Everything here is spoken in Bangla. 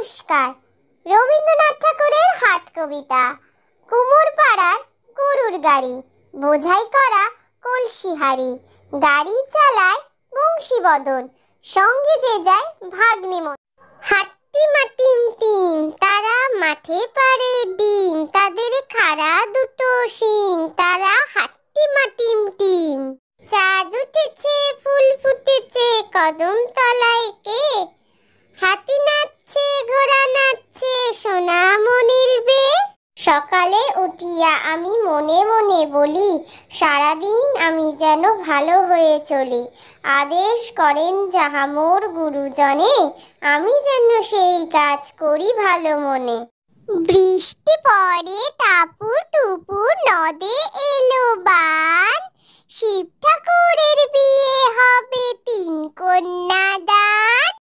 নমস্কার রবীন্দ্রনাথ ঠাকুরের হাট কবিতা পাড়ার গরুর গাড়ি বোঝাই করা কলসিহারি গাড়ি চালায় বংশীবদন সঙ্গে যে যায় ভাগ্নি হাট্টি মাটিম টিম তারা মাঠে পারে ডিম তাদের খাড়া দুটো শিং তারা হাট্টি মাটিম টিম চাঁদ উঠেছে ফুল ফুটেছে কদম তলায় কে হাত সকালে উঠিয়া আমি মনে মনে বলি সারাদিন আমি যেন ভালো হয়ে চলি আদেশ করেন যাহা মোর গুরুজনে আমি যেন সেই কাজ করি ভালো মনে বৃষ্টি পরে টাপুর টুপুর নদে এলো বান শিব ঠাকুরের